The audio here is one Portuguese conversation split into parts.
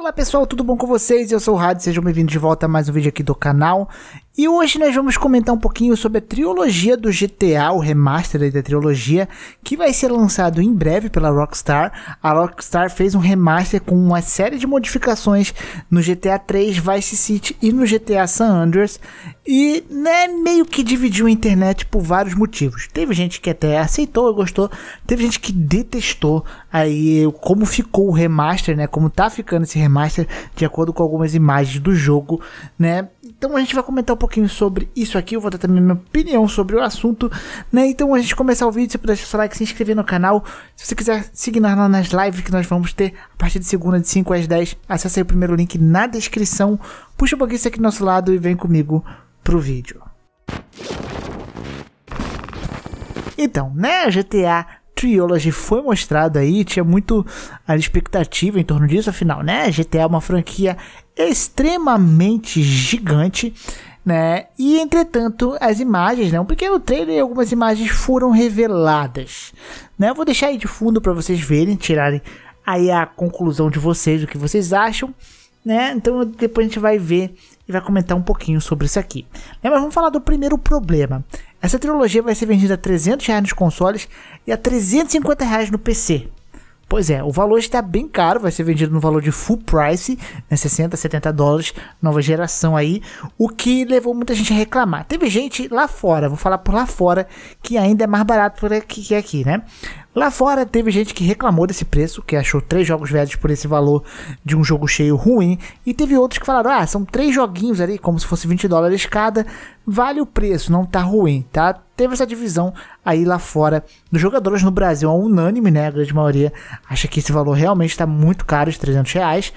Olá pessoal, tudo bom com vocês? Eu sou o Rádio, sejam bem-vindos de volta a mais um vídeo aqui do canal. E hoje nós vamos comentar um pouquinho sobre a trilogia do GTA, o remaster da trilogia, que vai ser lançado em breve pela Rockstar. A Rockstar fez um remaster com uma série de modificações no GTA 3, Vice City e no GTA San Andreas. E né, meio que dividiu a internet por vários motivos. Teve gente que até aceitou e gostou, teve gente que detestou aí como ficou o remaster, né? Como tá ficando esse remaster remaster, de acordo com algumas imagens do jogo, né? Então a gente vai comentar um pouquinho sobre isso aqui, eu vou dar também minha opinião sobre o assunto, né? Então a gente começar o vídeo, você puder deixar seu like, se inscrever no canal, se você quiser seguir nós lá nas lives que nós vamos ter a partir de segunda de 5 às 10, acesse aí o primeiro link na descrição, puxa um pouquinho isso aqui do nosso lado e vem comigo pro vídeo. Então, né, GTA Trilogy foi mostrado aí, tinha muito a expectativa em torno disso, afinal, né? GTA é uma franquia extremamente gigante, né? E entretanto, as imagens, né? Um pequeno trailer e algumas imagens foram reveladas, né? Eu vou deixar aí de fundo para vocês verem, tirarem aí a conclusão de vocês, o que vocês acham, né? Então depois a gente vai ver e vai comentar um pouquinho sobre isso aqui. Né? Mas vamos falar do primeiro problema. Essa trilogia vai ser vendida a 300 reais nos consoles e a 350 reais no PC. Pois é, o valor está bem caro, vai ser vendido no valor de full price, né, 60, 70 dólares, nova geração aí, o que levou muita gente a reclamar. Teve gente lá fora, vou falar por lá fora, que ainda é mais barato por aqui, que é aqui, né? Lá fora teve gente que reclamou desse preço, que achou três jogos velhos por esse valor de um jogo cheio ruim, e teve outros que falaram: "Ah, são três joguinhos ali, como se fosse 20 dólares cada, vale o preço, não tá ruim", tá? Teve essa divisão aí lá fora. Dos jogadores no Brasil é unânime, né? A grande maioria acha que esse valor realmente está muito caro, os 300 reais,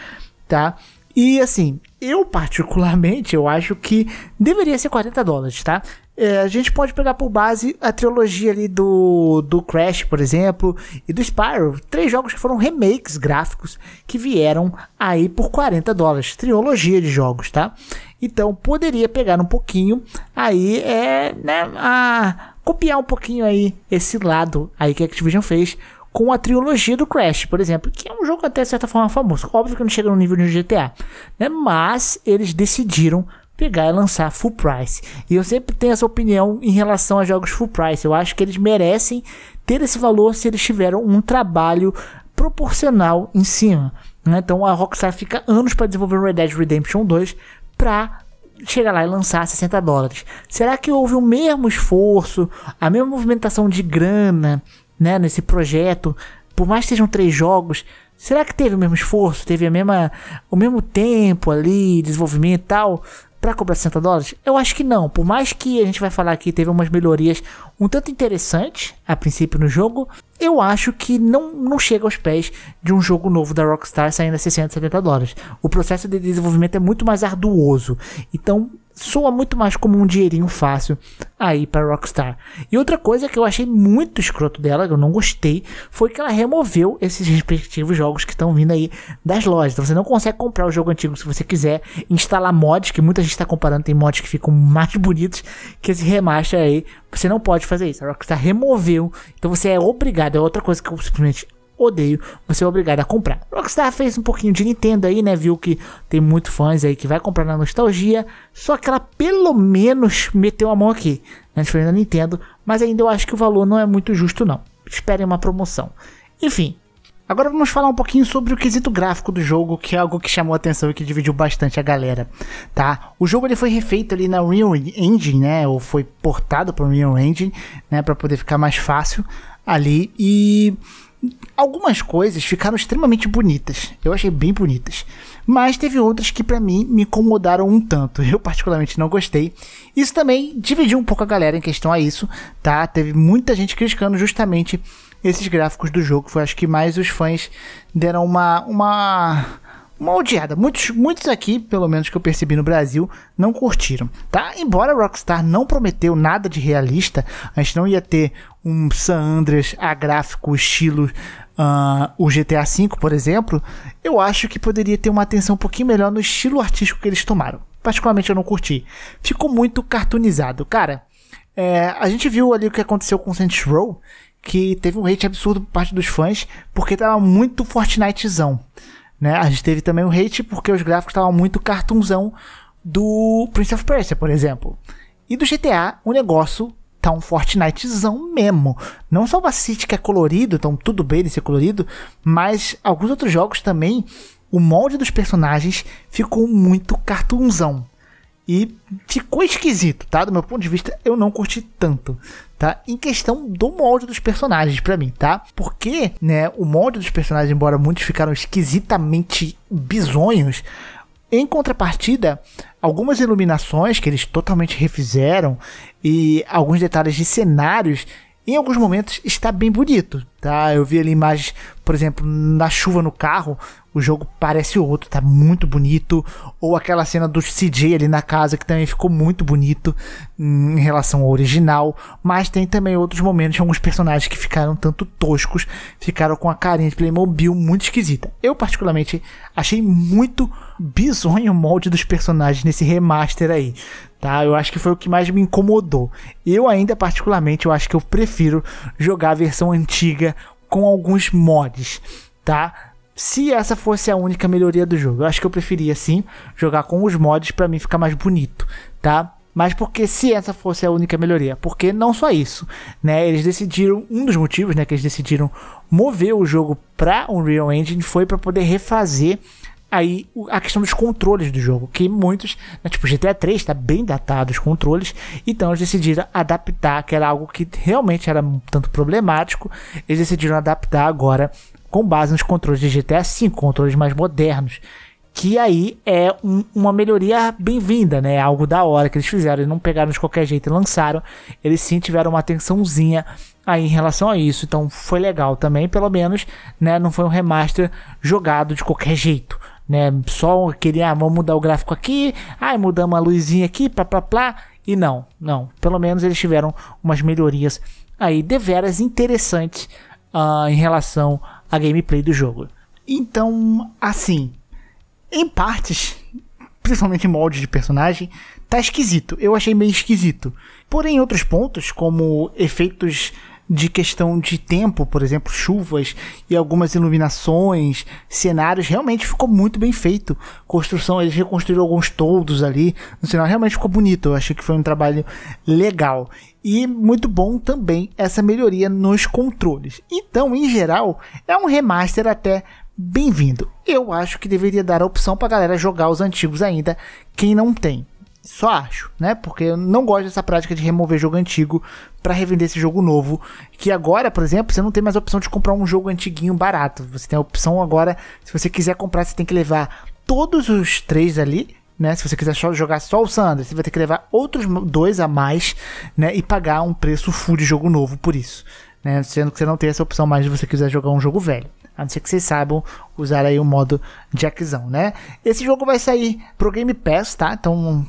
tá? E assim, eu particularmente, eu acho que deveria ser 40 dólares, tá? É, a gente pode pegar por base a trilogia ali do, do Crash, por exemplo, e do Spyro. Três jogos que foram remakes gráficos que vieram aí por 40 dólares. Trilogia de jogos, tá? Então poderia pegar um pouquinho aí, é, né, a, copiar um pouquinho aí esse lado aí que a Activision fez com a trilogia do Crash, por exemplo, que é um jogo até de certa forma famoso. Óbvio que não chega no nível de um GTA, né? Mas eles decidiram pegar e lançar full price. E eu sempre tenho essa opinião em relação a jogos full price. Eu acho que eles merecem ter esse valor se eles tiveram um trabalho proporcional em cima. Né? Então a Rockstar fica anos para desenvolver Red Dead Redemption 2 para chegar lá e lançar 60 dólares. Será que houve o mesmo esforço, a mesma movimentação de grana né, nesse projeto? Por mais que sejam três jogos, será que teve o mesmo esforço? Teve a mesma, o mesmo tempo ali, desenvolvimento e tal? para cobrar 60 dólares? Eu acho que não. Por mais que a gente vai falar que teve umas melhorias um tanto interessantes a princípio no jogo, eu acho que não, não chega aos pés de um jogo novo da Rockstar saindo a 60, 70 dólares. O processo de desenvolvimento é muito mais arduoso. Então, soa muito mais como um dinheirinho fácil aí para Rockstar. E outra coisa que eu achei muito escroto dela, que eu não gostei, foi que ela removeu esses respectivos jogos que estão vindo aí das lojas. Então você não consegue comprar o jogo antigo se você quiser, instalar mods, que muita gente está comparando, tem mods que ficam mais bonitos que esse remaster aí. Você não pode fazer isso. A Rockstar removeu, então você é obrigado. É outra coisa que eu simplesmente odeio, você é obrigado a comprar. Rockstar fez um pouquinho de Nintendo aí, né? Viu que tem muitos fãs aí que vai comprar na nostalgia, só que ela pelo menos meteu a mão aqui, na né, diferença da Nintendo, mas ainda eu acho que o valor não é muito justo não. Esperem uma promoção. Enfim, Agora vamos falar um pouquinho sobre o quesito gráfico do jogo, que é algo que chamou a atenção e que dividiu bastante a galera, tá? O jogo ele foi refeito ali na Unreal Engine, né? Ou foi portado para Unreal Engine, né? Para poder ficar mais fácil ali e algumas coisas ficaram extremamente bonitas. Eu achei bem bonitas. Mas teve outras que para mim me incomodaram um tanto. Eu particularmente não gostei. Isso também dividiu um pouco a galera em questão a isso, tá? Teve muita gente criticando justamente esses gráficos do jogo. Foi acho que mais os fãs deram uma uma uma odiada. Muitos, muitos aqui, pelo menos que eu percebi no Brasil, não curtiram, tá? Embora Rockstar não prometeu nada de realista, a gente não ia ter um San Andreas a gráfico estilo uh, o GTA V, por exemplo, eu acho que poderia ter uma atenção um pouquinho melhor no estilo artístico que eles tomaram. Particularmente eu não curti. Ficou muito cartoonizado. Cara, é, a gente viu ali o que aconteceu com Saints Row, que teve um hate absurdo por parte dos fãs, porque tava muito Fortnitezão. Né? A gente teve também o hate porque os gráficos estavam muito cartunzão do Prince of Persia, por exemplo. E do GTA, o negócio tá um Fortnitezão mesmo. Não só o City que é colorido, então tudo bem de ser colorido, mas alguns outros jogos também, o molde dos personagens ficou muito cartunzão. E ficou esquisito, tá? Do meu ponto de vista, eu não curti tanto, tá? Em questão do molde dos personagens para mim, tá? Porque, né, o molde dos personagens, embora muitos ficaram esquisitamente bizonhos, em contrapartida, algumas iluminações que eles totalmente refizeram e alguns detalhes de cenários, em alguns momentos está bem bonito, Tá, eu vi ali imagens, por exemplo, na chuva no carro, o jogo parece outro, tá muito bonito. Ou aquela cena do CJ ali na casa que também ficou muito bonito hum, em relação ao original. Mas tem também outros momentos, alguns personagens que ficaram tanto toscos, ficaram com a carinha de Playmobil muito esquisita. Eu, particularmente, achei muito bizonho o molde dos personagens nesse remaster aí tá? Eu acho que foi o que mais me incomodou. Eu ainda particularmente, eu acho que eu prefiro jogar a versão antiga com alguns mods, tá? Se essa fosse a única melhoria do jogo, eu acho que eu preferia sim jogar com os mods para mim ficar mais bonito, tá? Mas porque se essa fosse a única melhoria? Porque não só isso, né? Eles decidiram, um dos motivos, né, que eles decidiram mover o jogo para Unreal Engine foi para poder refazer aí a questão dos controles do jogo, que muitos, né, tipo GTA 3 está bem datado os controles, então eles decidiram adaptar, que era algo que realmente era um tanto problemático, eles decidiram adaptar agora com base nos controles de GTA 5, controles mais modernos, que aí é um, uma melhoria bem-vinda, né? É algo da hora que eles fizeram, eles não pegaram de qualquer jeito e lançaram, eles sim tiveram uma atençãozinha aí em relação a isso, então foi legal também, pelo menos, né? Não foi um remaster jogado de qualquer jeito né? Só aquele, ah, vamos mudar o gráfico aqui, ai, ah, mudamos a luzinha aqui, plá, plá, plá. E não, não. Pelo menos eles tiveram umas melhorias aí deveras interessantes uh, em relação à gameplay do jogo. Então, assim, em partes, principalmente moldes de personagem, tá esquisito. Eu achei meio esquisito. Porém, em outros pontos, como efeitos de questão de tempo, por exemplo, chuvas e algumas iluminações, cenários, realmente ficou muito bem feito. Construção, eles reconstruíram alguns toldos ali no final, realmente ficou bonito. Eu achei que foi um trabalho legal. E muito bom também essa melhoria nos controles. Então, em geral, é um remaster até bem-vindo. Eu acho que deveria dar a opção para galera jogar os antigos ainda, quem não tem. Só acho, né? Porque eu não gosto dessa prática de remover jogo antigo para revender esse jogo novo. Que agora, por exemplo, você não tem mais a opção de comprar um jogo antiguinho barato. Você tem a opção agora, se você quiser comprar, você tem que levar todos os três ali, né? Se você quiser só jogar só o Sanders, você vai ter que levar outros dois a mais, né? E pagar um preço full de jogo novo por isso, né? Sendo que você não tem essa opção mais se você quiser jogar um jogo velho. A não ser que vocês saibam usar aí o modo Jackzão, né? Esse jogo vai sair pro Game Pass, tá? Então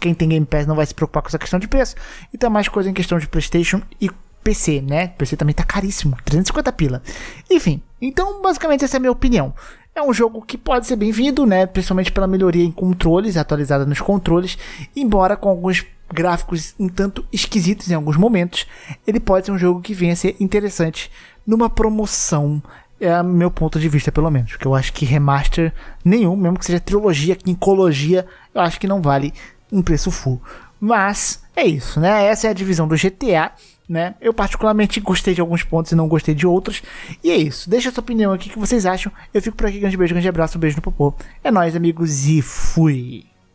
quem tem Game Pass não vai se preocupar com essa questão de preço. E tá mais coisa em questão de PlayStation e PC, né? PC também tá caríssimo, 350 pila. Enfim, então basicamente essa é a minha opinião. É um jogo que pode ser bem-vindo, né? Principalmente pela melhoria em controles, atualizada nos controles, embora com alguns gráficos um tanto esquisitos em alguns momentos, ele pode ser um jogo que venha a ser interessante numa promoção é meu ponto de vista, pelo menos. Que eu acho que remaster nenhum, mesmo que seja trilogia, quincologia, eu acho que não vale um preço full. Mas é isso, né? Essa é a divisão do GTA, né? Eu particularmente gostei de alguns pontos e não gostei de outros. E é isso. Deixa a sua opinião aqui o que vocês acham. Eu fico por aqui, grande beijo, grande abraço, um beijo no popô. É nóis, amigos, e fui.